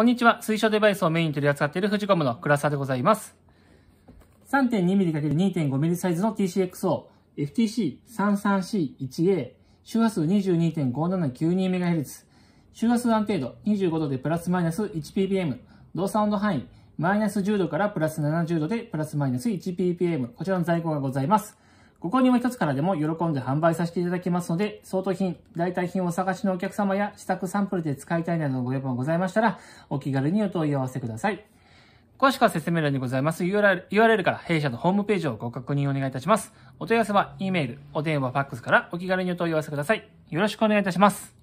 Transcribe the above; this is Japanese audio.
こんにちは。推奨デバイスをメインに取り扱っている富士コムの倉沢でございます。3.2mm×2.5mm サイズの TCXO、FTC33C1A、周波数 22.5792MHz、周波数安定度25度でプラスマイナス 1ppm、動作温度範囲マイナス10度からプラス70度でプラスマイナス 1ppm、こちらの在庫がございます。ご購入も一つからでも喜んで販売させていただきますので、相当品、代替品をお探しのお客様や、試作サンプルで使いたいなどのご要望がございましたら、お気軽にお問い合わせください。詳しくは説明欄にございます URL, URL から弊社のホームページをご確認お願いいたします。お問い合わせは、E メール、お電話、ファックスからお気軽にお問い合わせください。よろしくお願いいたします。